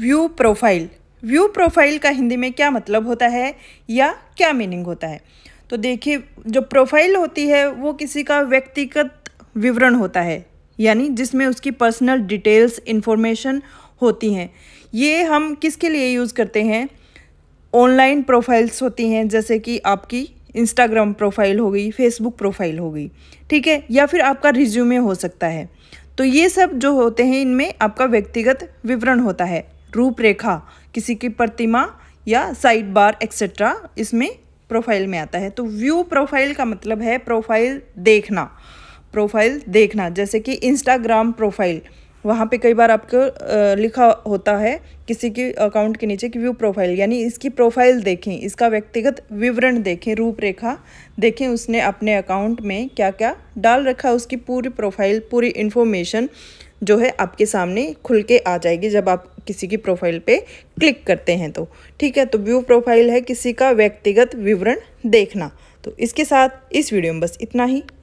view profile view profile का हिंदी में क्या मतलब होता है या क्या मीनिंग होता है तो देखिए जो प्रोफाइल होती है वो किसी का व्यक्तिगत विवरण होता है यानी जिसमें उसकी पर्सनल डिटेल्स इन्फॉर्मेशन होती हैं ये हम किसके लिए यूज़ करते हैं ऑनलाइन प्रोफाइल्स होती हैं जैसे कि आपकी इंस्टाग्राम प्रोफाइल हो गई फेसबुक प्रोफाइल हो गई ठीक है या फिर आपका रिज्यूमे हो सकता है तो ये सब जो होते हैं इनमें आपका व्यक्तिगत विवरण होता है रूपरेखा किसी की प्रतिमा या साइड बार एक्सेट्रा इसमें प्रोफाइल में आता है तो व्यू प्रोफाइल का मतलब है प्रोफाइल देखना प्रोफाइल देखना जैसे कि इंस्टाग्राम प्रोफाइल वहाँ पे कई बार आपको लिखा होता है किसी के अकाउंट के नीचे कि व्यू प्रोफाइल यानी इसकी प्रोफाइल देखें इसका व्यक्तिगत विवरण देखें रूपरेखा देखें उसने अपने अकाउंट में क्या क्या डाल रखा है उसकी पूरी प्रोफाइल पूरी इन्फॉर्मेशन जो है आपके सामने खुल के आ जाएगी जब आप किसी की प्रोफाइल पे क्लिक करते हैं तो ठीक है तो व्यू प्रोफाइल है किसी का व्यक्तिगत विवरण देखना तो इसके साथ इस वीडियो में बस इतना ही